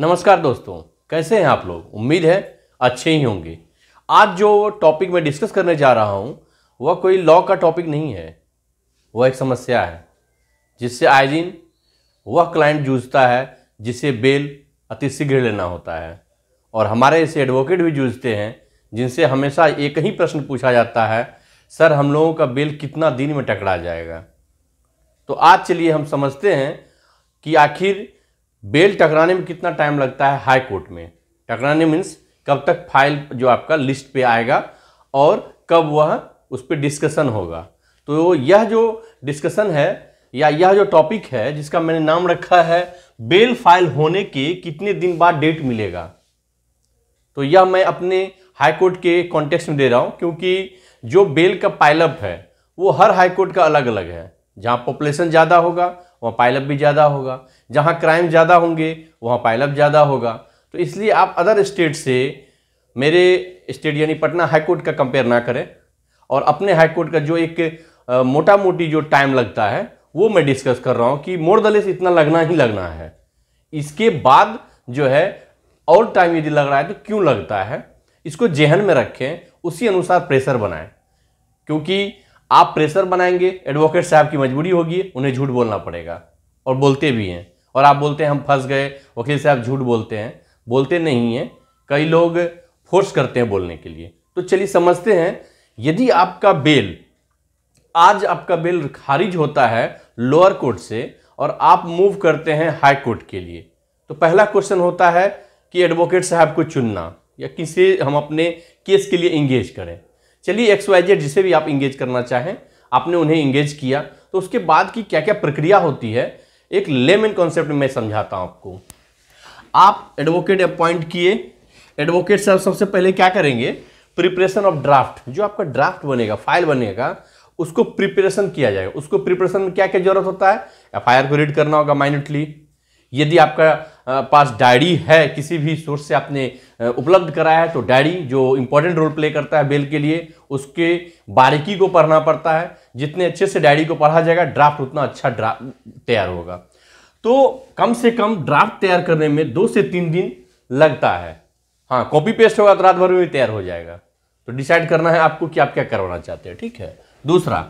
नमस्कार दोस्तों कैसे हैं आप लोग उम्मीद है अच्छे ही होंगे आज जो टॉपिक मैं डिस्कस करने जा रहा हूं वह कोई लॉ का टॉपिक नहीं है वह एक समस्या है जिससे आए दिन वह क्लाइंट जूझता है जिसे बेल अति शीघ्र लेना होता है और हमारे ऐसे एडवोकेट भी जूझते हैं जिनसे हमेशा एक ही प्रश्न पूछा जाता है सर हम लोगों का बेल कितना दिन में टकरा जाएगा तो आज चलिए हम समझते हैं कि आखिर बेल टकराने में कितना टाइम लगता है हाई कोर्ट में टकराने मीन्स कब तक फाइल जो आपका लिस्ट पे आएगा और कब वह उस पर डिस्कशन होगा तो यह जो डिस्कशन है या यह जो टॉपिक है जिसका मैंने नाम रखा है बेल फाइल होने के कितने दिन बाद डेट मिलेगा तो यह मैं अपने हाई कोर्ट के कॉन्टेक्स्ट में दे रहा हूँ क्योंकि जो बेल का पाइलअप है वो हर हाई कोर्ट का अलग अलग है जहाँ पॉपुलेशन ज़्यादा होगा वहाँ पाइलअप भी ज़्यादा होगा जहाँ क्राइम ज़्यादा होंगे वहाँ पाइलअप ज़्यादा होगा तो इसलिए आप अदर स्टेट से मेरे स्टेट यानी पटना हाईकोर्ट का कंपेयर ना करें और अपने हाईकोर्ट का जो एक आ, मोटा मोटी जो टाइम लगता है वो मैं डिस्कस कर रहा हूँ कि मोर दलेस इतना लगना ही लगना है इसके बाद जो है और टाइम यदि लग रहा है तो क्यों लगता है इसको जेहन में रखें उसी अनुसार प्रेशर बनाएं क्योंकि आप प्रेशर बनाएंगे एडवोकेट साहब की मजबूरी होगी उन्हें झूठ बोलना पड़ेगा और बोलते भी हैं और आप बोलते हैं हम फंस गए वकील साहब झूठ बोलते हैं बोलते नहीं हैं कई लोग फोर्स करते हैं बोलने के लिए तो चलिए समझते हैं यदि आपका बेल आज आपका बेल खारिज होता है लोअर कोर्ट से और आप मूव करते हैं हाई कोर्ट के लिए तो पहला क्वेश्चन होता है कि एडवोकेट साहब को चुनना या किसे हम अपने केस के लिए इंगेज करें चलिए एक्स वाई जेड जिसे भी आप इंगेज करना चाहें आपने उन्हें इंगेज किया तो उसके बाद की क्या क्या प्रक्रिया होती है एक लेमन कॉन्सेप्ट में समझाता हूं आपको आप एडवोकेट अपॉइंट किए एडवोकेट साहब सबसे पहले क्या करेंगे प्रिपरेशन ऑफ ड्राफ्ट जो आपका ड्राफ्ट बनेगा फाइल बनेगा उसको प्रिपरेशन किया जाएगा उसको प्रिपरेशन में क्या क्या जरूरत होता है एफ को रीड करना होगा माइनटली यदि आपका पास डायरी है किसी भी सोर्स से आपने उपलब्ध कराया है तो डैडी जो इम्पोर्टेंट रोल प्ले करता है बेल के लिए उसके बारीकी को पढ़ना पड़ता है जितने अच्छे से डैडी को पढ़ा जाएगा ड्राफ्ट उतना अच्छा ड्राफ्ट तैयार होगा तो कम से कम ड्राफ्ट तैयार करने में दो से तीन दिन लगता है हाँ कॉपी पेस्ट होगा तो रात भर में भी तैयार हो जाएगा तो डिसाइड करना है आपको कि आप क्या करवाना चाहते हैं ठीक है दूसरा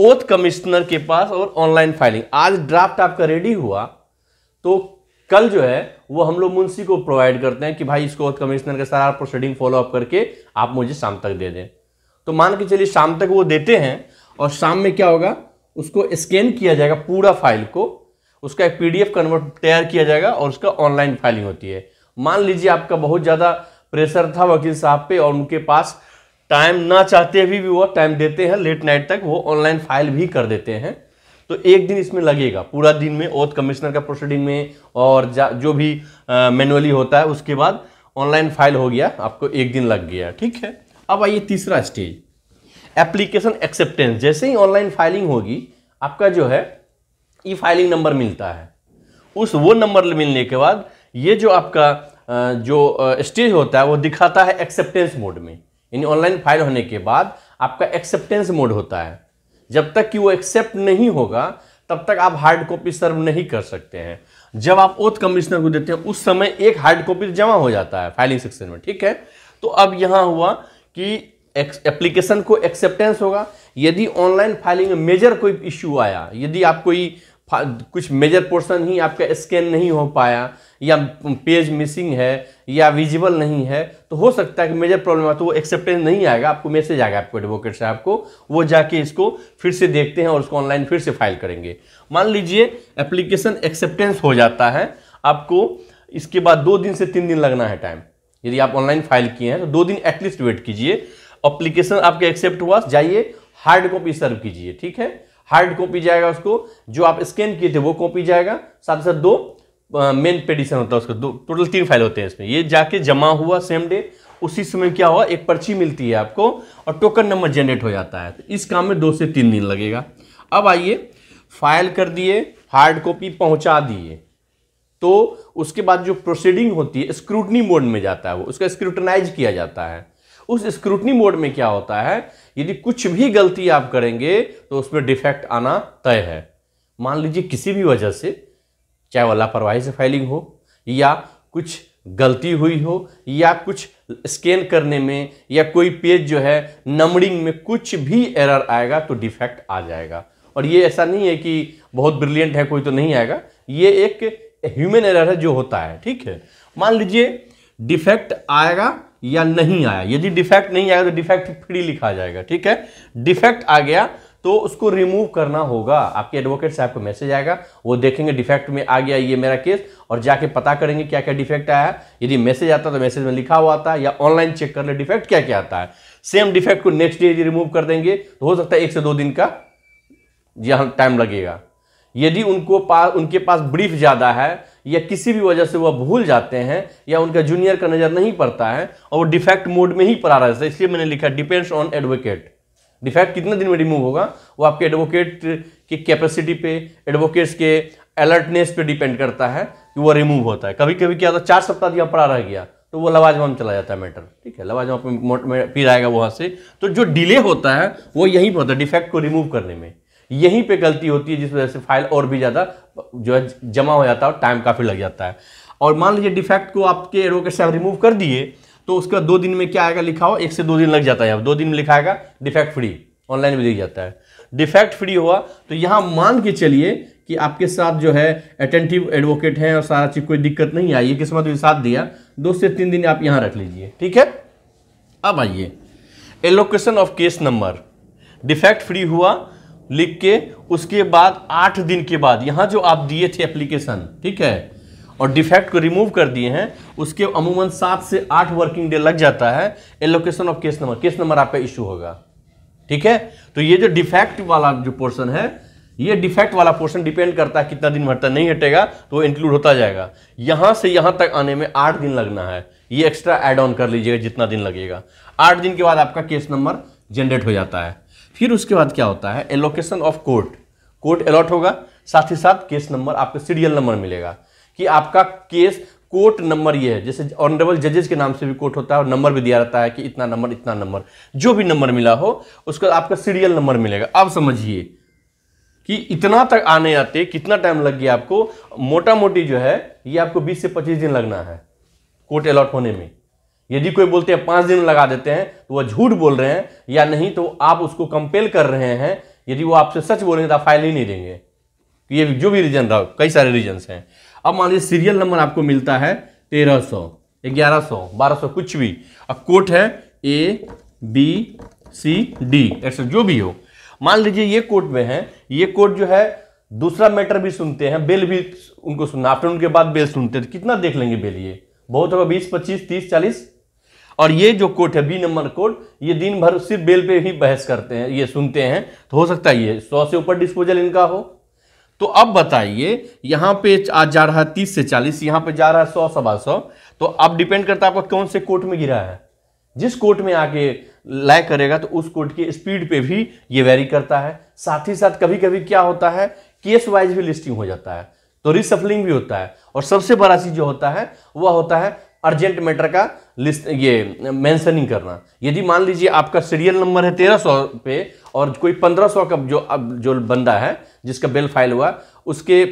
ओथ कमिश्नर के पास और ऑनलाइन फाइलिंग आज ड्राफ्ट आपका रेडी हुआ तो कल जो है वो हम लोग मुंशी को प्रोवाइड करते हैं कि भाई इसको कमिश्नर के सारा प्रोसीडिंग फॉलोअप करके आप मुझे शाम तक दे दें तो मान के चलिए शाम तक वो देते हैं और शाम में क्या होगा उसको स्कैन किया जाएगा पूरा फाइल को उसका एक पीडीएफ कन्वर्ट तैयार किया जाएगा और उसका ऑनलाइन फाइलिंग होती है मान लीजिए आपका बहुत ज़्यादा प्रेशर था वकील साहब पे और उनके पास टाइम ना चाहते भी, भी वो टाइम देते हैं लेट नाइट तक वो ऑनलाइन फाइल भी कर देते हैं तो एक दिन इसमें लगेगा पूरा दिन में और कमिश्नर का प्रोसीडिंग में और जो भी मैनुअली होता है उसके बाद ऑनलाइन फाइल हो गया आपको एक दिन लग गया ठीक है अब आइए तीसरा स्टेज एप्लीकेशन एक्सेप्टेंस जैसे ही ऑनलाइन फाइलिंग होगी आपका जो है ई फाइलिंग नंबर मिलता है उस वो नंबर मिलने के बाद ये जो आपका जो स्टेज होता है वो दिखाता है एक्सेप्टेंस मोड में यानी ऑनलाइन फाइल होने के बाद आपका एक्सेप्टेंस मोड होता है जब तक कि वो एक्सेप्ट नहीं होगा तब तक आप हार्ड कॉपी सर्व नहीं कर सकते हैं जब आप ओथ कमिश्नर को देते हैं उस समय एक हार्ड कॉपी जमा हो जाता है फाइलिंग सेक्शन में ठीक है तो अब यहाँ हुआ कि एप्लीकेशन को एक्सेप्टेंस होगा यदि ऑनलाइन फाइलिंग में मेजर कोई इश्यू आया यदि आप कोई कुछ मेजर पोर्शन ही आपका स्कैन नहीं हो पाया या पेज मिसिंग है या विजिबल नहीं है तो हो सकता है कि मेजर प्रॉब्लम है तो वो एक्सेप्टेंस नहीं आएगा आपको मैसेज आएगा आपको एडवोकेट साहब को वो जाके इसको फिर से देखते हैं और उसको ऑनलाइन फिर से फाइल करेंगे मान लीजिए एप्लीकेशन एक्सेप्टेंस हो जाता है आपको इसके बाद दो दिन से तीन दिन लगना है टाइम यदि आप ऑनलाइन फाइल किए हैं तो दो दिन एटलीस्ट वेट कीजिए अप्लीकेशन आपके एक्सेप्ट हुआ जाइए हार्ड कॉपी सर्व कीजिए ठीक है हार्ड कॉपी जाएगा उसको जो आप स्कैन किए थे वो कॉपी जाएगा साथ साथ दो मेन पेडिशन होता है उसका दो टोटल तीन फाइल होते हैं इसमें ये जाके जमा हुआ सेम डे उसी समय क्या हुआ एक पर्ची मिलती है आपको और टोकन नंबर जनरेट हो जाता है तो इस काम में दो से तीन दिन लगेगा अब आइए फाइल कर दिए हार्ड कॉपी पहुंचा दिए तो उसके बाद जो प्रोसीडिंग होती है स्क्रूटनी मोड में जाता है वो उसका स्क्रूटनाइज किया जाता है उस स्क्रूटनी मोड में क्या होता है यदि कुछ भी गलती आप करेंगे तो उसमें डिफेक्ट आना तय है मान लीजिए किसी भी वजह से चाहे वह लापरवाही से फाइलिंग हो या कुछ गलती हुई हो या कुछ स्कैन करने में या कोई पेज जो है नंबरिंग में कुछ भी एरर आएगा तो डिफेक्ट आ जाएगा और ये ऐसा नहीं है कि बहुत ब्रिलियंट है कोई तो नहीं आएगा ये एक ह्यूमन एरर है जो होता है ठीक है मान लीजिए डिफेक्ट आएगा या नहीं आया यदि डिफेक्ट नहीं आएगा तो डिफेक्ट फ्री लिखा जाएगा ठीक है डिफेक्ट आ गया तो उसको रिमूव करना होगा आपके एडवोकेट से आपको मैसेज आएगा वो देखेंगे डिफेक्ट में आ गया ये मेरा केस और जाके पता करेंगे क्या क्या डिफेक्ट आया यदि मैसेज आता तो मैसेज में लिखा हुआ आता है या ऑनलाइन चेक कर ले डिफेक्ट क्या क्या आता है सेम डिफेक्ट को नेक्स्ट डे यदि रिमूव कर देंगे तो हो सकता है एक से दो दिन का यहाँ टाइम लगेगा यदि उनको पास उनके पास ब्रीफ ज़्यादा है या किसी भी वजह से वह भूल जाते हैं या उनका जूनियर का नज़र नहीं पड़ता है और वो डिफेक्ट मोड में ही पड़ा रहता है इसलिए मैंने लिखा डिपेंड्स ऑन एडवोकेट डिफेक्ट कितने दिन में रिमूव होगा वो आपके एडवोकेट की कैपेसिटी पे एडवोकेट्स के अलर्टनेस पे डिपेंड करता है कि वो रिमूव होता है कभी कभी क्या होता है चार सप्ताह दिया पड़ा रह गया तो वो लवाजमा चला जाता है मैटर ठीक है लवाजमा में फिर आएगा वहाँ से तो जो डिले होता है वो यहीं पर होता है डिफेक्ट को रिमूव करने में यहीं पे गलती होती है जिस वजह से फाइल और भी ज़्यादा जो है जमा हो जाता है और टाइम काफ़ी लग जाता है और मान लीजिए डिफेक्ट को आपके एडवोकेट से रिमूव कर दिए तो उसका दो दिन में क्या आएगा लिखा हो एक से दो दिन लग जाता है यहाँ दो दिन में लिखा आएगा डिफेक्ट फ्री ऑनलाइन में दिख जाता है डिफेक्ट फ्री हुआ तो यहाँ मान के चलिए कि आपके साथ जो है अटेंटिव एडवोकेट है और सारा चीज़ कोई दिक्कत नहीं आई है किस्मत भी साथ दिया दो से तीन दिन आप यहाँ रख लीजिए ठीक है अब आइए allocation of case number defect free हुआ लिख के उसके बाद आठ दिन के बाद यहाँ जो आप दिए थे एप्लीकेशन ठीक है और डिफेक्ट को रिमूव कर दिए हैं उसके अमूमन सात से आठ वर्किंग डे लग जाता है allocation of case number case number आपका इशू होगा ठीक है तो ये जो डिफेक्ट वाला जो पोर्सन है ये डिफेक्ट वाला पोर्शन डिपेंड करता है कितना दिन भरता नहीं हटेगा तो इंक्लूड होता जाएगा यहां से यहां तक आने में आठ दिन लगना है ये एक्स्ट्रा एड ऑन कर लीजिएगा जितना दिन लगेगा आठ दिन के बाद आपका केस नंबर जनरेट हो जाता है फिर उसके बाद क्या होता है allocation of court court allot होगा साथ ही साथ केस नंबर आपको सीरियल नंबर मिलेगा कि आपका केस कोर्ट नंबर ये है जैसे ऑनरेबल जजेस के नाम से भी कोर्ट होता है और नंबर भी दिया रहता है कि इतना नंबर इतना नंबर जो भी नंबर मिला हो उसका आपका सीरियल नंबर मिलेगा अब समझिए कि इतना तक आने आते कितना टाइम लग गया आपको मोटा मोटी जो है ये आपको 20 से 25 दिन लगना है कोर्ट अलॉट होने में यदि कोई बोलते हैं पाँच दिन लगा देते हैं तो वह झूठ बोल रहे हैं या नहीं तो आप उसको कंपेल कर रहे हैं यदि वो आपसे सच बोलेंगे तो आप फाइल ही नहीं देंगे ये जो भी रीजन रहा कई सारे रीजन हैं अब मान लीजिए सीरियल नंबर आपको मिलता है तेरह सौ ग्यारह सौ बारह सौ कुछ भी अब कोट है A B C D etcetera जो भी हो मान लीजिए ये कोर्ट में है ये कोर्ट जो है दूसरा मैटर भी सुनते हैं बेल भी उनको सुनना आफ्टरनून के बाद बेल सुनते हैं तो कितना देख लेंगे बेल ये बहुत होगा बीस पच्चीस तीस चालीस और ये जो कोर्ट है बी नंबर कोर्ट ये दिन भर सिर्फ बेल पे ही बहस करते हैं ये सुनते हैं तो हो सकता है ये सौ से ऊपर डिस्पोजल इनका हो तो अब बताइए यहां पे आज जा रहा है तीस से चालीस यहां पे जा रहा है सौ सवा सौ तो अब डिपेंड करता है आपका कौन से कोर्ट में गिरा है जिस कोर्ट में आके लय करेगा तो उस कोर्ट की स्पीड पे भी ये वेरी करता है साथ ही साथ कभी कभी क्या होता है केस वाइज भी लिस्टिंग हो जाता है तो रिसफलिंग भी होता है और सबसे बड़ा चीज जो होता है वह होता है अर्जेंट मैटर का लिस्ट ये मेंशनिंग करना यदि मान लीजिए आपका सीरियल नंबर है तेरह सौ पे और कोई पंद्रह सौ का जो अब जो बंदा है जिसका बिल फाइल हुआ उसके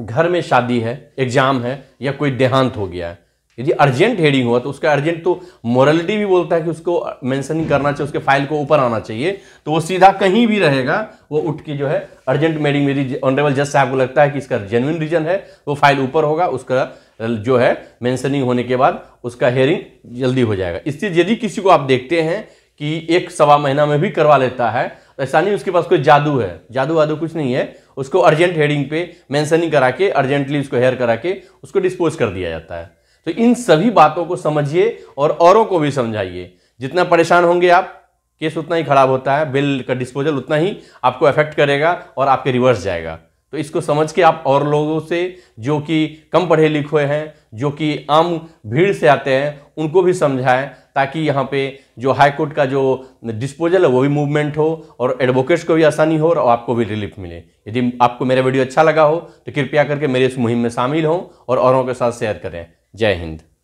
घर में शादी है एग्जाम है या कोई देहांत हो गया है यदि अर्जेंट हेडिंग हुआ तो उसका अर्जेंट तो मोरलिटी भी बोलता है कि उसको मेंशनिंग करना चाहिए उसके फाइल को ऊपर आना चाहिए तो वो सीधा कहीं भी रहेगा वो उठ के जो है अर्जेंट मेडिंग मेरी ऑनरेबल जज साहब को लगता है कि इसका जेन्यन रीजन है वो फाइल ऊपर होगा उसका जो है मेंशनिंग होने के बाद उसका हेयरिंग जल्दी हो जाएगा इससे यदि किसी को आप देखते हैं कि एक सवा महीना में भी करवा लेता है तो ऐसा नहीं उसके पास कोई जादू है जादू वादू कुछ नहीं है उसको अर्जेंट हेडिंग पे मेंशनिंग करा के अर्जेंटली उसको हेयर करा के उसको डिस्पोज कर दिया जाता है तो इन सभी बातों को समझिए और औरों को भी समझाइए जितना परेशान होंगे आप केस उतना ही खराब होता है बिल का डिस्पोजल उतना ही आपको अफेक्ट करेगा और आपके रिवर्स जाएगा तो इसको समझ के आप और लोगों से जो कि कम पढ़े लिखे हैं जो कि आम भीड़ से आते हैं उनको भी समझाएं ताकि यहाँ पे जो हाई कोर्ट का जो डिस्पोजल है वो भी मूवमेंट हो और एडवोकेट्स को भी आसानी हो और आपको भी रिलीफ मिले यदि आपको मेरा वीडियो अच्छा लगा हो तो कृपया करके मेरे इस मुहिम में शामिल हों और औरों के साथ शेयर करें जय हिंद